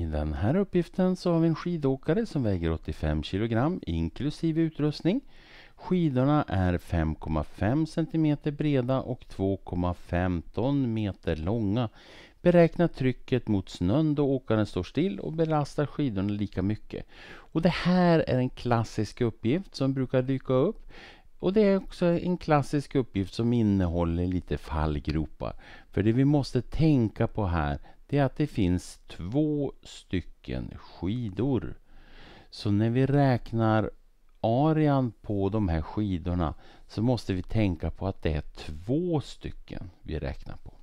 I den här uppgiften så har vi en skidåkare som väger 85 kg inklusive utrustning. Skidorna är 5,5 cm breda och 2,15 meter långa. Beräkna trycket mot snön då åkaren står still och belastar skidorna lika mycket. Och Det här är en klassisk uppgift som brukar dyka upp. Och Det är också en klassisk uppgift som innehåller lite fallgropar. För det vi måste tänka på här det är att det finns två stycken skidor. Så när vi räknar arean på de här skidorna så måste vi tänka på att det är två stycken vi räknar på.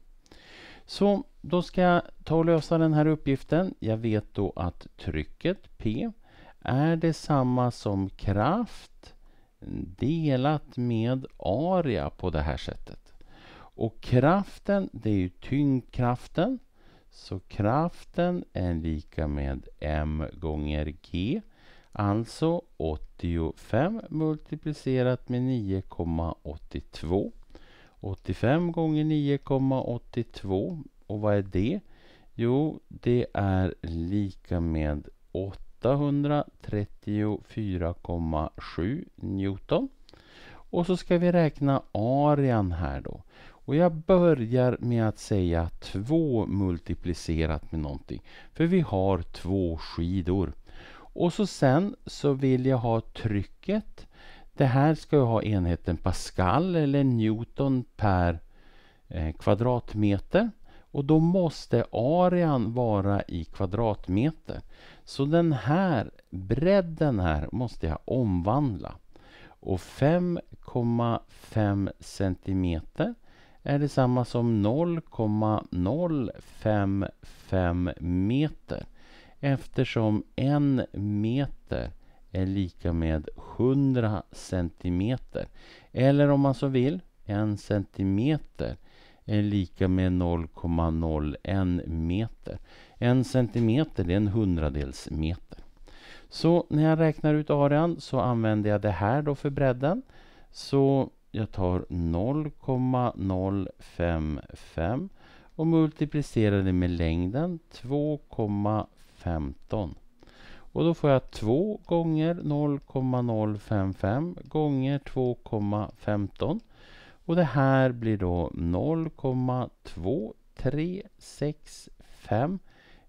Så då ska jag ta och lösa den här uppgiften. Jag vet då att trycket P är detsamma som kraft delat med area på det här sättet. Och kraften, det är ju tyngdkraften. Så kraften är lika med m gånger g. Alltså 85 multiplicerat med 9,82. 85 gånger 9,82. Och vad är det? Jo, det är lika med 834,7 Newton. Och så ska vi räkna arean här då. Och jag börjar med att säga 2 multiplicerat med någonting. För vi har två skidor. Och så sen så vill jag ha trycket. Det här ska jag ha enheten Pascal eller Newton per eh, kvadratmeter. Och då måste arean vara i kvadratmeter. Så den här bredden här måste jag omvandla. Och 5,5 centimeter är detsamma som 0,055 meter eftersom en meter är lika med 100 centimeter. Eller om man så vill, en centimeter är lika med 0,01 meter. En centimeter är en hundradels meter. Så när jag räknar ut arean så använder jag det här då för bredden. Så jag tar 0,055 och multiplicerar det med längden 2,15. Och då får jag 2 gånger 0,055 gånger 2,15. Och det här blir då 0,2365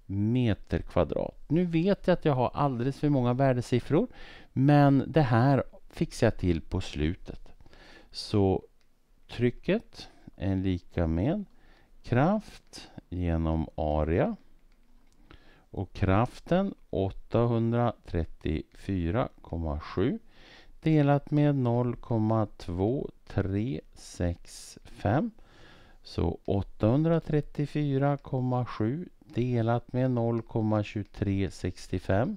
meter kvadrat. Nu vet jag att jag har alldeles för många värdesiffror men det här fixar jag till på slutet. Så trycket är lika med kraft genom area. Och kraften 834,7 delat med 0,2365. Så 834,7 delat med 0,2365.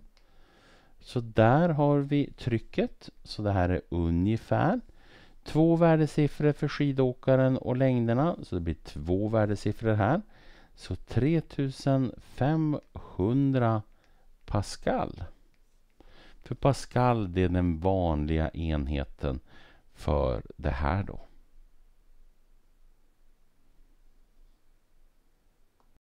Så där har vi trycket. Så det här är ungefär Två värdesiffror för skidåkaren och längderna, så det blir två värdesiffror här. Så 3500 Pascal. För Pascal det är den vanliga enheten för det här då.